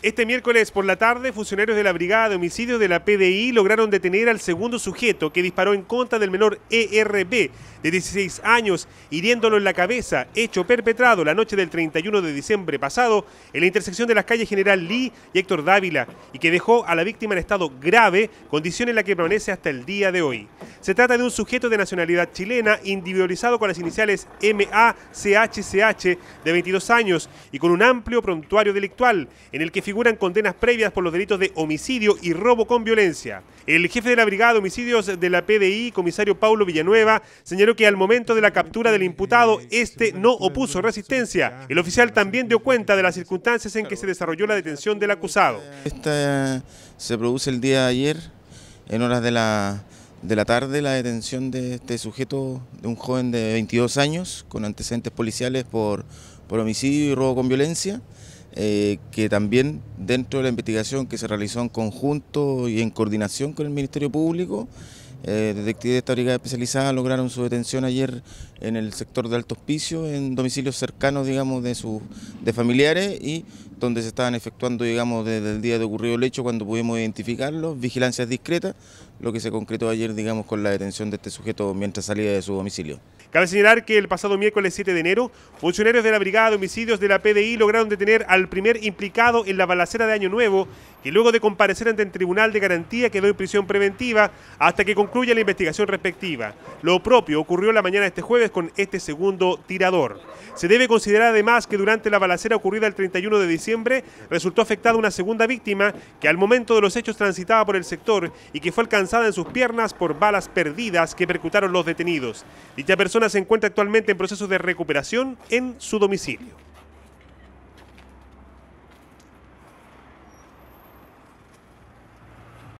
Este miércoles por la tarde, funcionarios de la Brigada de Homicidios de la PDI lograron detener al segundo sujeto que disparó en contra del menor ERB de 16 años, hiriéndolo en la cabeza, hecho perpetrado la noche del 31 de diciembre pasado en la intersección de las calles General Lee y Héctor Dávila, y que dejó a la víctima en estado grave, condición en la que permanece hasta el día de hoy. Se trata de un sujeto de nacionalidad chilena, individualizado con las iniciales MACHCH de 22 años y con un amplio prontuario delictual, en el que figuran condenas previas por los delitos de homicidio y robo con violencia. El jefe de la Brigada de Homicidios de la PDI, comisario Paulo Villanueva, señaló que al momento de la captura del imputado, este no opuso resistencia. El oficial también dio cuenta de las circunstancias en que se desarrolló la detención del acusado. Esta se produce el día de ayer, en horas de la, de la tarde, la detención de este sujeto, de un joven de 22 años, con antecedentes policiales por, por homicidio y robo con violencia. Eh, que también dentro de la investigación que se realizó en conjunto y en coordinación con el Ministerio Público, eh, detectives esta brigada especializada lograron su detención ayer en el sector de Alto Hospicio, en domicilios cercanos, digamos, de sus de familiares y donde se estaban efectuando, digamos, desde el día de ocurrido el hecho, cuando pudimos identificarlos, vigilancias discretas, lo que se concretó ayer, digamos, con la detención de este sujeto mientras salía de su domicilio. Cabe señalar que el pasado miércoles 7 de enero, funcionarios de la Brigada de Homicidios de la PDI lograron detener al primer implicado en la balacera de Año Nuevo, que luego de comparecer ante el Tribunal de Garantía quedó en prisión preventiva hasta que con Concluye la investigación respectiva. Lo propio ocurrió la mañana de este jueves con este segundo tirador. Se debe considerar además que durante la balacera ocurrida el 31 de diciembre resultó afectada una segunda víctima que al momento de los hechos transitaba por el sector y que fue alcanzada en sus piernas por balas perdidas que percutaron los detenidos. Dicha persona se encuentra actualmente en proceso de recuperación en su domicilio.